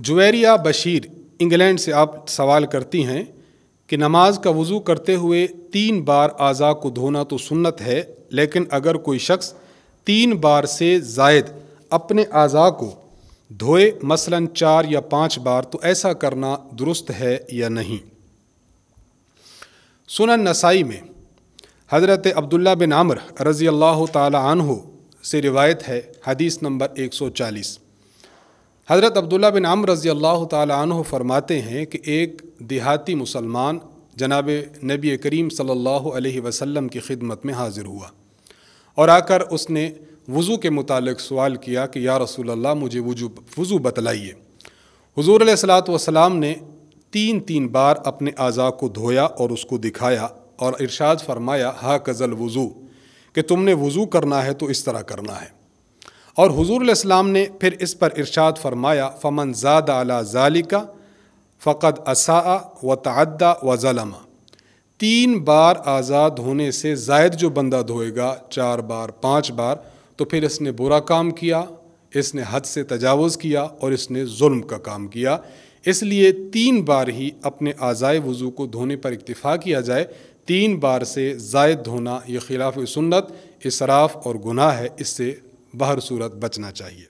Juveria Bashir England से आप सवाल करती हैं कि नमाज का वज़ू करते हुए तीन बार आज़ा को धोना तो सुन्नत है लेकिन अगर कोई शख्स तीन बार से जायद अपने आज़ा को धोए मसलन चार या पाँच बार तो ऐसा करना दुरुस्त है या नहीं सुनन नसाई में हज़रत अब्दुल्ला बिन आमर रज़ी अल्लाह तन से रिवायत है हदीस नंबर 140 हज़रत अब्दुल्ला बिन आम रज़ी अल्लाह तु फरमाते हैं कि एक देहाती मुसलमान जनाब नबी करीम सल्ला वसम की खिदमत में हाज़िर हुआ और आकर उसने वज़ू के मुतक सवाल किया कि या रसूल अल्लाह मुझे वजू वज़ू बतलाइए हजूर सलात वसलाम ने तीन तीन बार अपने अज़ा को धोया और उसको दिखाया और इरशाद फरमाया हा कज़ल वज़ू कि तुमने वज़ू करना है तो इस तरह करना है और हजूराम ने फिर इस पर इरशाद फरमाया फ़मन ज़ाद अला ज़ालिका फ़कद असा व तदा व ज़लमा तीन बार आज़ाद होने से जायद जो बंदा धोएगा चार बार पाँच बार तो फिर इसने बुरा काम किया इसने हद से तजावज़ किया और इसने जुल्म का काम किया इसलिए तीन बार ही अपने आज़ाए वज़ू को धोने पर इतफ़ा किया जाए तीन बार से जायद धोना ये खिलाफ सुन्नत इसराफ़ और गुनाह है इससे बहर सूरत बचना चाहिए